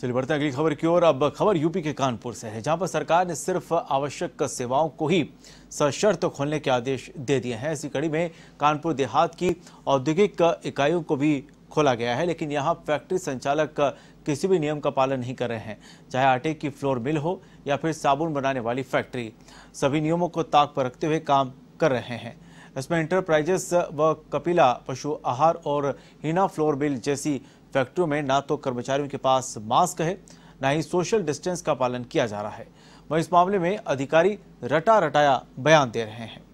चलिए बढ़ते अगली खबर की ओर अब खबर यूपी के कानपुर से है जहां पर सरकार ने सिर्फ आवश्यक सेवाओं को ही सशर्त खोलने के आदेश दे दिए हैं इसी कड़ी में कानपुर देहात की औद्योगिक इकाइयों को भी खोला गया है लेकिन यहाँ फैक्ट्री संचालक किसी भी नियम का पालन नहीं कर रहे हैं चाहे आटे की फ्लोर मिल हो या फिर साबुन बनाने वाली फैक्ट्री सभी नियमों को ताक पर रखते हुए काम कर रहे हैं इसमें इंटरप्राइजेस व कपिला पशु आहार और हिना फ्लोर बिल जैसी फैक्ट्रियों में ना तो कर्मचारियों के पास मास्क है ना ही सोशल डिस्टेंस का पालन किया जा रहा है वह इस मामले में अधिकारी रटा रटाया बयान दे रहे हैं